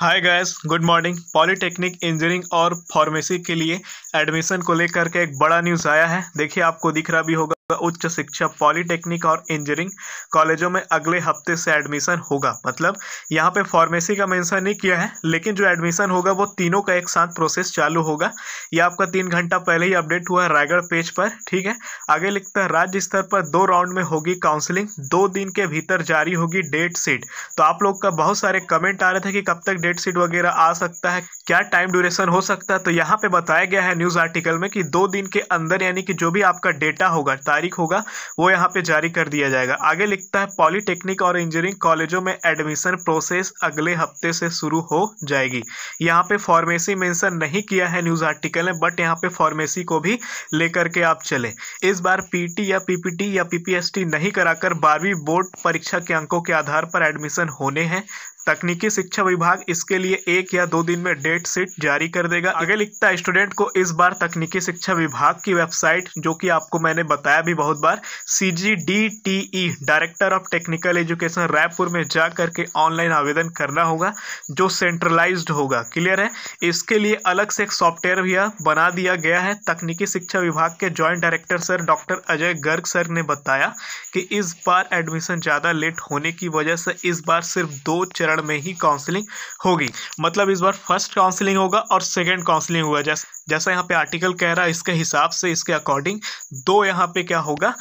हाय guys good morning polytechnic engineering और pharmacy के लिए एडमिशन को लेकर के एक बड़ा न्यूज़ आया है देखिए आपको दिख रहा भी होगा उच्च शिक्षा पॉलिटेक्निक और इंजीनियरिंग कॉलेजों में अगले हफ्ते से एडमिशन होगा मतलब यहाँ पे फार्मेसी का मेंशन नहीं किया है लेकिन जो एडमिशन होगा वो तीनों का एक साथ प्रोसेस चालू होगा यह आपका तीन घंटा पहले ही अपडेट हुआ है रायगढ़ पेज पर ठीक है आगे लिखता है राज्य स्तर पर दो राउंड में होगी काउंसिलिंग दो दिन के भीतर जारी होगी डेट शीट तो आप लोग का बहुत सारे कमेंट आ रहे थे कि कब तक डेट शीट वगैरह आ सकता है क्या टाइम ड्यूरेशन हो सकता है तो यहाँ पे बताया गया है न्यूज़ आर्टिकल में कि दो दिन के अंदर यानी कि जो भी आपका डेटा होगा तारीख होगा वो यहाँ पे जारी कर दिया जाएगा आगे लिखता है पॉलिटेक्निक और इंजीनियरिंग कॉलेजों में एडमिशन प्रोसेस अगले हफ्ते से शुरू हो जाएगी यहाँ पे फार्मेसी मेंशन नहीं किया है न्यूज़ आर्टिकल ने बट यहाँ पे फार्मेसी को भी लेकर के आप चले इस बार पीटी या पीपीटी या पीपीएसटी नहीं कराकर बारहवीं बोर्ड परीक्षा के अंकों के आधार पर एडमिशन होने हैं तकनीकी शिक्षा विभाग इसके लिए एक या दो दिन में डेट शीट जारी कर देगा आगे लिखता है स्टूडेंट को इस बार तकनीकी शिक्षा विभाग की वेबसाइट जो कि आपको मैंने बताया भी बहुत बार C G D T E director of technical education Raipur में जा करके ऑनलाइन आवेदन करना होगा जो सेंट्रलाइज होगा क्लियर है इसके लिए अलग से एक सॉफ्टवेयर भी बना दिया गया है तकनीकी शिक्षा विभाग के joint director sir doctor Ajay Garg sir ने बताया कि इस बार एडमिशन ज़्यादा लेट होने की वजह से इस बार सिर्फ दो चरण चरण में ही काउंसलिंग होगी मतलब इस बार फर्स्ट काउंसलिंग होगा और सेकेंड काउंसलिंग हुआ जैसे जैसा यहाँ पे आर्टिकल कह रहा है इसके हिसाब से इसके अकॉर्डिंग दो यहाँ पे क्या होगा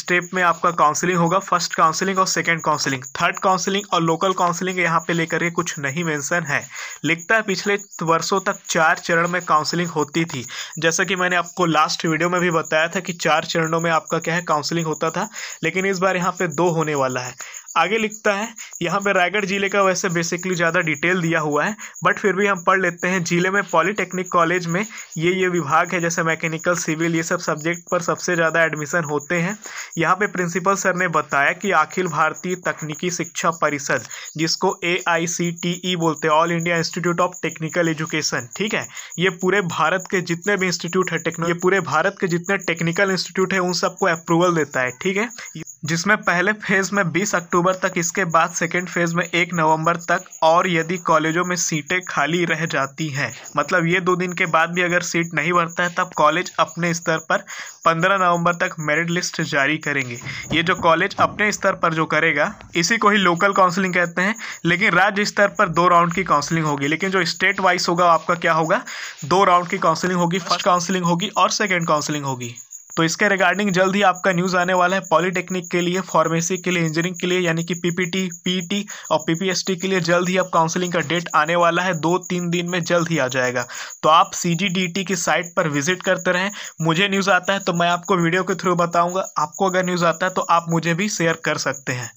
स्टेप में आपका काउंसलिंग होगा फर्स्ट काउंसलिंग और सेकंड काउंसलिंग थर्ड काउंसलिंग और लोकल काउंसलिंग यहाँ पे लेकर के कुछ नहीं मेंशन है लिखता है पिछले वर्षों तक चार चरण में काउंसलिंग होती थी जैसा कि मैंने आपको लास्ट वीडियो में भी बताया था कि चार चरणों में आपका क्या है काउंसलिंग होता था लेकिन इस बार यहाँ पे दो होने वाला है आगे लिखता है यहाँ पे रायगढ़ जिले का वैसे बेसिकली ज़्यादा डिटेल दिया हुआ है बट फिर भी हम पढ़ लेते हैं जिले में पॉलीटेक्निक कॉलेज में ये ये विभाग है जैसे मैकेनिकल सिविल ये सब सब्जेक्ट पर सबसे ज़्यादा एडमिशन होते हैं यहाँ पे प्रिंसिपल सर ने बताया कि अखिल भारतीय तकनीकी शिक्षा परिषद जिसको ए e बोलते हैं all India institute of technical education ठीक है ये पूरे भारत के जितने भी इंस्टीट्यूट है टेक्नो ये पूरे भारत के जितने टेक्निकल इंस्टीट्यूट है उन सबको अप्रूवल देता है ठीक है जिसमें पहले फेज़ में 20 अक्टूबर तक इसके बाद सेकेंड फेज़ में 1 नवंबर तक और यदि कॉलेजों में सीटें खाली रह जाती हैं मतलब ये दो दिन के बाद भी अगर सीट नहीं भरता है तब कॉलेज अपने स्तर पर 15 नवंबर तक मेरिट लिस्ट जारी करेंगे ये जो कॉलेज अपने स्तर पर जो करेगा इसी को ही लोकल काउंसलिंग कहते हैं लेकिन राज्य स्तर पर दो राउंड की काउंसलिंग होगी लेकिन जो स्टेट वाइज होगा आपका क्या होगा दो राउंड की काउंसलिंग होगी फर्स्ट काउंसलिंग होगी और सेकेंड काउंसलिंग होगी तो इसके रिगार्डिंग जल्द ही आपका न्यूज़ आने वाला है पॉलीटेक्निक के लिए फार्मेसी के लिए इंजीनियरिंग के लिए यानी कि पीपीटी पीटी e और पीपीएसटी के लिए जल्द ही अब काउंसलिंग का डेट आने वाला है दो तीन दिन में जल्द ही आ जाएगा तो आप सीजीडीटी की साइट पर विजिट करते रहें मुझे न्यूज़ आता है तो मैं आपको वीडियो के थ्रू बताऊँगा आपको अगर न्यूज़ आता है तो आप मुझे भी शेयर कर सकते हैं